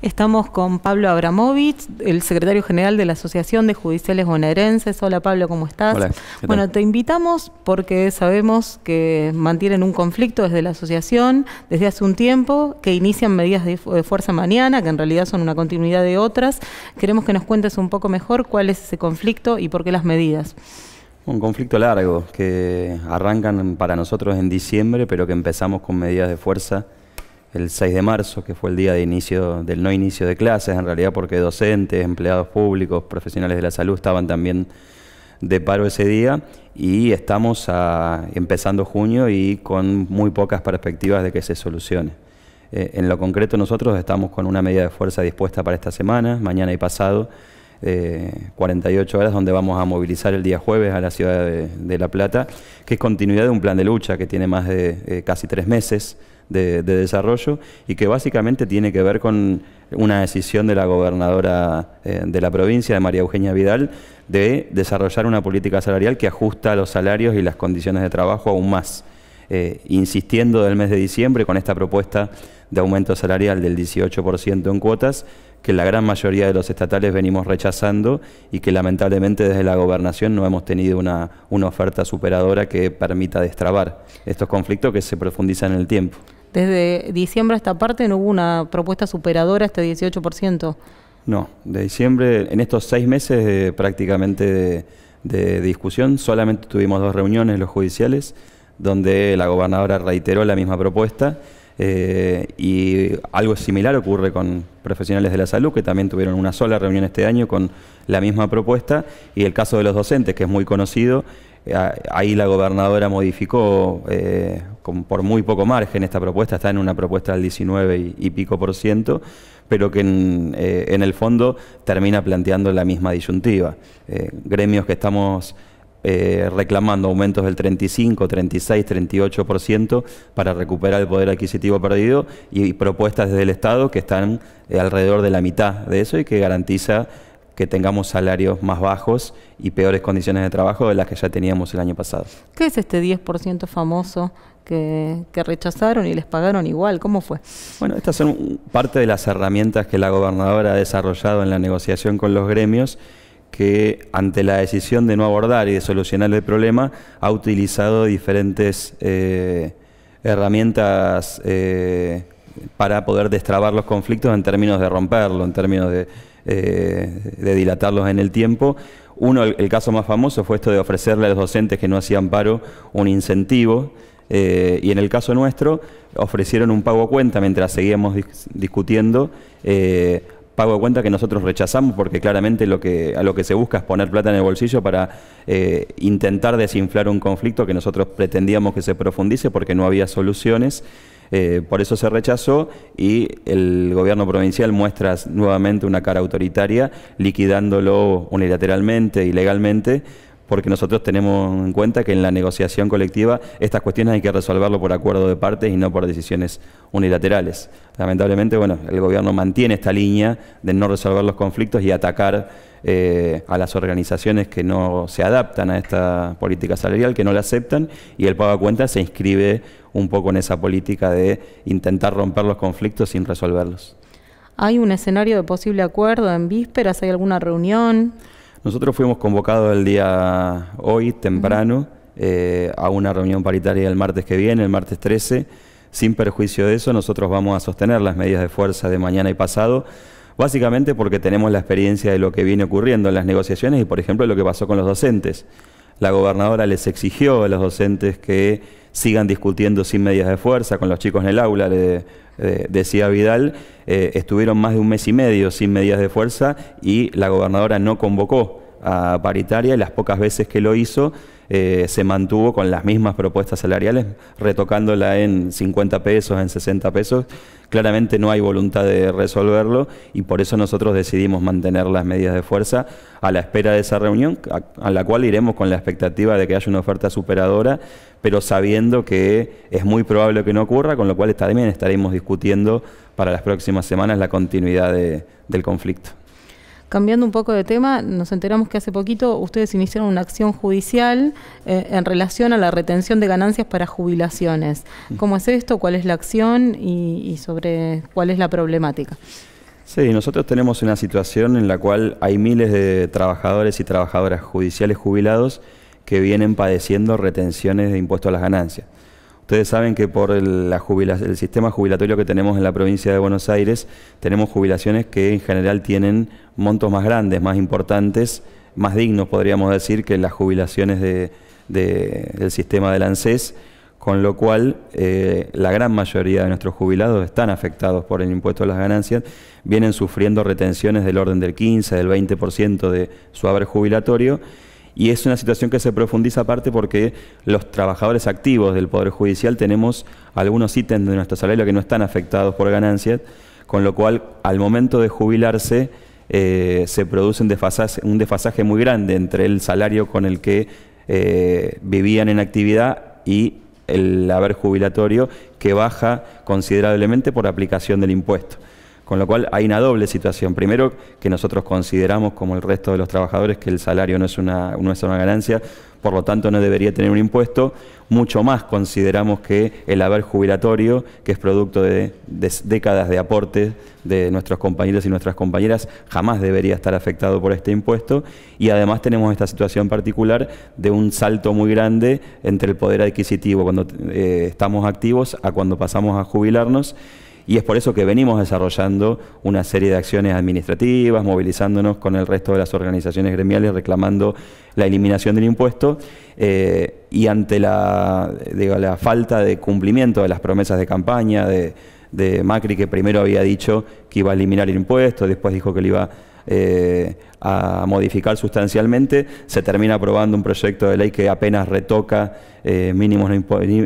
Estamos con Pablo Abramovich, el secretario general de la Asociación de Judiciales Bonaerenses. Hola Pablo, ¿cómo estás? Hola, bueno, te invitamos porque sabemos que mantienen un conflicto desde la asociación desde hace un tiempo, que inician medidas de fuerza mañana, que en realidad son una continuidad de otras. Queremos que nos cuentes un poco mejor cuál es ese conflicto y por qué las medidas. Un conflicto largo que arrancan para nosotros en diciembre, pero que empezamos con medidas de fuerza el 6 de marzo, que fue el día de inicio, del no inicio de clases, en realidad porque docentes, empleados públicos, profesionales de la salud estaban también de paro ese día y estamos empezando junio y con muy pocas perspectivas de que se solucione. Eh, en lo concreto nosotros estamos con una medida de fuerza dispuesta para esta semana, mañana y pasado, eh, 48 horas, donde vamos a movilizar el día jueves a la ciudad de, La Plata, que es continuidad de un plan de lucha que tiene más de eh, casi tres meses de, desarrollo y que básicamente tiene que ver con una decisión de la gobernadora eh, de la provincia, de María Eugenia Vidal, de desarrollar una política salarial que ajusta los salarios y las condiciones de trabajo aún más. Eh, insistiendo del mes de diciembre con esta propuesta de aumento salarial del 18% en cuotas, que la gran mayoría de los estatales venimos rechazando y que lamentablemente desde la gobernación no hemos tenido una, oferta superadora que permita destrabar estos conflictos que se profundizan en el tiempo. Desde diciembre a esta parte no hubo una propuesta superadora a este 18%. No, de diciembre, en estos seis meses prácticamente de, de discusión, solamente tuvimos dos reuniones los judiciales donde la gobernadora reiteró la misma propuesta. Eh, y algo similar ocurre con profesionales de la salud, que también tuvieron una sola reunión este año con la misma propuesta. Y el caso de los docentes, que es muy conocido, eh, ahí la gobernadora modificó eh, por muy poco margen esta propuesta, está en una propuesta del 19 y, pico por ciento, pero que en, en, el fondo termina planteando la misma disyuntiva. gremios que estamos eh, reclamando aumentos del 35, 36, 38% para recuperar el poder adquisitivo perdido y, propuestas desde el Estado que están eh, alrededor de la mitad de eso y que garantiza que tengamos salarios más bajos y peores condiciones de trabajo de las que ya teníamos el año pasado. ¿Qué es este 10% famoso que, que, rechazaron y les pagaron igual? ¿Cómo fue? Bueno, estas son parte de las herramientas que la gobernadora ha desarrollado en la negociación con los gremios que ante la decisión de no abordar y de solucionar el problema ha utilizado diferentes eh, herramientas eh, para poder destrabar los conflictos en términos de romperlo, en términos de, eh, dilatarlos en el tiempo. Uno, el, caso más famoso fue esto de ofrecerle a los docentes que no hacían paro un incentivo. y en el caso nuestro, ofrecieron un pago a cuenta mientras seguíamos discutiendo, pago de cuenta que nosotros rechazamos porque claramente lo que, a lo que se busca es poner plata en el bolsillo para eh, intentar desinflar un conflicto que nosotros pretendíamos que se profundice porque no había soluciones. Eh, por eso se rechazó y el gobierno provincial muestra nuevamente una cara autoritaria, liquidándolo unilateralmente, ilegalmente porque nosotros tenemos en cuenta que en la negociación colectiva estas cuestiones hay que resolverlo por acuerdo de partes y no por decisiones unilaterales. Lamentablemente, bueno, el gobierno mantiene esta línea de no resolver los conflictos y atacar eh, a las organizaciones que no se adaptan a esta política salarial, que no la aceptan, y el pago a cuenta se inscribe un poco en esa política de intentar romper los conflictos sin resolverlos. ¿Hay un escenario de posible acuerdo en vísperas? ¿Hay alguna reunión? Nosotros fuimos convocados el día hoy, temprano, eh, a una reunión paritaria el martes que viene, el martes 13. Sin perjuicio de eso, nosotros vamos a sostener las medidas de fuerza de mañana y pasado, básicamente porque tenemos la experiencia de lo que viene ocurriendo en las negociaciones y, por ejemplo, lo que pasó con los docentes. La gobernadora les exigió a los docentes que sigan discutiendo sin medidas de fuerza con los chicos en el aula, eh, decía Vidal, eh, estuvieron más de un mes y medio sin medidas de fuerza y la gobernadora no convocó a paritaria y las pocas veces que lo hizo eh, se mantuvo con las mismas propuestas salariales, retocándola en 50 pesos, en 60 pesos. Claramente no hay voluntad de resolverlo y por eso nosotros decidimos mantener las medidas de fuerza a la espera de esa reunión, a, la cual iremos con la expectativa de que haya una oferta superadora, pero sabiendo que es muy probable que no ocurra, con lo cual también estaremos discutiendo para las próximas semanas la continuidad del conflicto. Cambiando un poco de tema, nos enteramos que hace poquito ustedes iniciaron una acción judicial eh, en relación a la retención de ganancias para jubilaciones. Mm. ¿Cómo es esto? ¿Cuál es la acción? Y, sobre cuál es la problemática. Sí, nosotros tenemos una situación en la cual hay miles de trabajadores y trabajadoras judiciales jubilados que vienen padeciendo retenciones de impuestos a las ganancias. Ustedes saben que por el, sistema jubilatorio que tenemos en la provincia de Buenos Aires, tenemos jubilaciones que en general tienen montos más grandes, más importantes, más dignos, podríamos decir, que las jubilaciones del sistema del ANSES, con lo cual eh, la gran mayoría de nuestros jubilados están afectados por el impuesto a las ganancias, vienen sufriendo retenciones del orden del 15, del 20% de su haber jubilatorio y es una situación que se profundiza aparte porque los trabajadores activos del Poder Judicial tenemos algunos ítems de nuestro salario que no están afectados por ganancias, con lo cual al momento de jubilarse eh, se produce un desfasaje, muy grande entre el salario con el que eh, vivían en actividad y el haber jubilatorio que baja considerablemente por aplicación del impuesto. Con lo cual hay una doble situación. Primero, que nosotros consideramos, como el resto de los trabajadores, que el salario no es una, no es una ganancia, por lo tanto no debería tener un impuesto. Mucho más consideramos que el haber jubilatorio, que es producto de, décadas de aportes de nuestros compañeros y nuestras compañeras, jamás debería estar afectado por este impuesto. Y además tenemos esta situación particular de un salto muy grande entre el poder adquisitivo cuando eh, estamos activos a cuando pasamos a jubilarnos y es por eso que venimos desarrollando una serie de acciones administrativas, movilizándonos con el resto de las organizaciones gremiales, reclamando la eliminación del impuesto eh, y ante la, la falta de cumplimiento de las promesas de campaña de, de Macri, que primero había dicho que iba a eliminar el impuesto, después dijo que le iba a eh, a modificar sustancialmente. Se termina aprobando un proyecto de ley que apenas retoca eh, mínimos,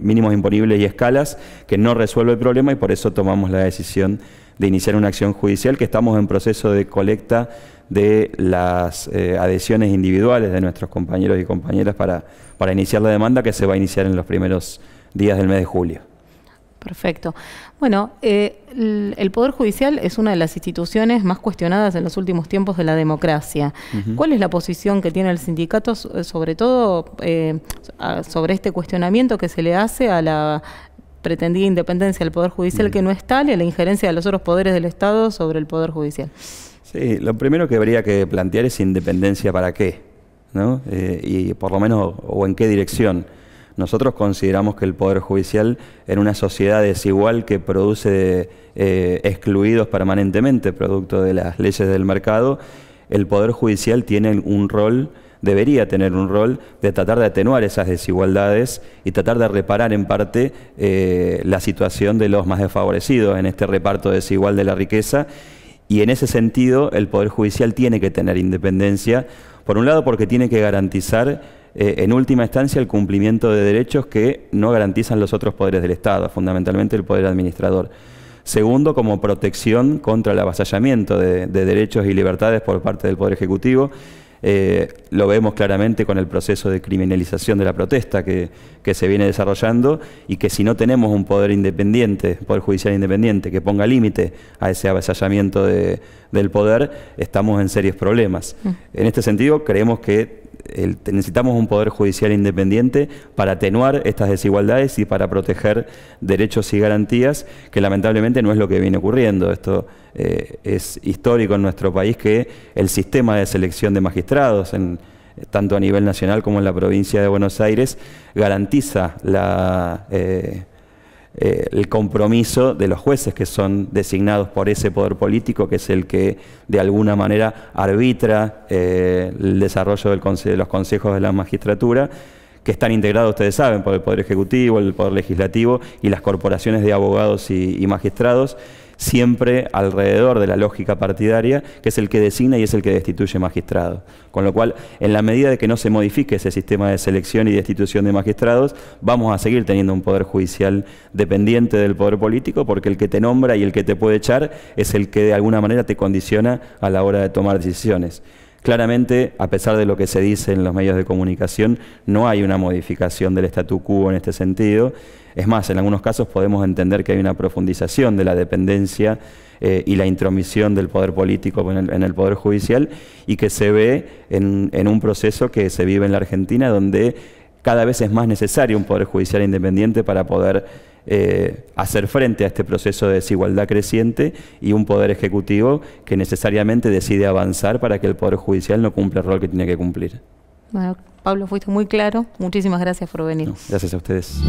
mínimos imponibles y escalas, que no resuelve el problema y por eso tomamos la decisión de iniciar una acción judicial que estamos en proceso de colecta de las eh, adhesiones individuales de nuestros compañeros y compañeras para, para iniciar la demanda que se va a iniciar en los primeros días del mes de julio. Perfecto. Bueno, eh, el Poder Judicial es una de las instituciones más cuestionadas en los últimos tiempos de la democracia. ¿Cuál es la posición que tiene el sindicato, eh, sobre todo eh, sobre este cuestionamiento que se le hace a la pretendida independencia del Poder Judicial, que no es tal, y a la injerencia de los otros poderes del Estado sobre el Poder Judicial? Sí, lo primero que habría que plantear es independencia para qué, ¿no? y por lo menos, o en qué dirección. Nosotros consideramos que el Poder Judicial, en una sociedad desigual que produce eh, excluidos permanentemente, producto de las leyes del mercado, el Poder Judicial tiene un rol debería tener un rol de tratar de atenuar esas desigualdades y tratar de reparar en parte eh, la situación de los más desfavorecidos en este reparto desigual de la riqueza. Y en ese sentido, el Poder Judicial tiene que tener independencia, por un lado porque tiene que garantizar eh, en última instancia, el cumplimiento de derechos que no garantizan los otros poderes del Estado, fundamentalmente el poder administrador. Segundo, como protección contra el avasallamiento de, derechos y libertades por parte del Poder Ejecutivo. Eh, lo vemos claramente con el proceso de criminalización de la protesta que, se viene desarrollando y que si no tenemos un poder independiente, poder judicial independiente, que ponga límite a ese avasallamiento del poder, estamos en serios problemas. Mm. En este sentido, creemos que necesitamos un poder judicial independiente para atenuar estas desigualdades y para proteger derechos y garantías, que lamentablemente no es lo que viene ocurriendo. Esto eh, es histórico en nuestro país que el sistema de selección de magistrados en tanto a nivel nacional como en la provincia de Buenos Aires, garantiza la eh, eh, el compromiso de los jueces que son designados por ese poder político, que es el que de alguna manera arbitra eh, el desarrollo de los consejos de la magistratura, que están integrados, ustedes saben, por el Poder Ejecutivo, el Poder Legislativo y las corporaciones de abogados y magistrados siempre alrededor de la lógica partidaria, que es el que designa y es el que destituye magistrados Con lo cual, en la medida de que no se modifique ese sistema de selección y destitución de magistrados, vamos a seguir teniendo un poder judicial dependiente del poder político, porque el que te nombra y el que te puede echar es el que de alguna manera te condiciona a la hora de tomar decisiones. Claramente, a pesar de lo que se dice en los medios de comunicación, no hay una modificación del statu quo en este sentido. Es más, en algunos casos podemos entender que hay una profundización de la dependencia eh, y la intromisión del poder político en el, poder judicial y que se ve en, un proceso que se vive en la Argentina donde cada vez es más necesario un poder judicial independiente para poder eh, hacer frente a este proceso de desigualdad creciente y un poder ejecutivo que necesariamente decide avanzar para que el poder judicial no cumpla el rol que tiene que cumplir. Bueno, Pablo, fuiste muy claro. Muchísimas gracias por venir. gracias a ustedes.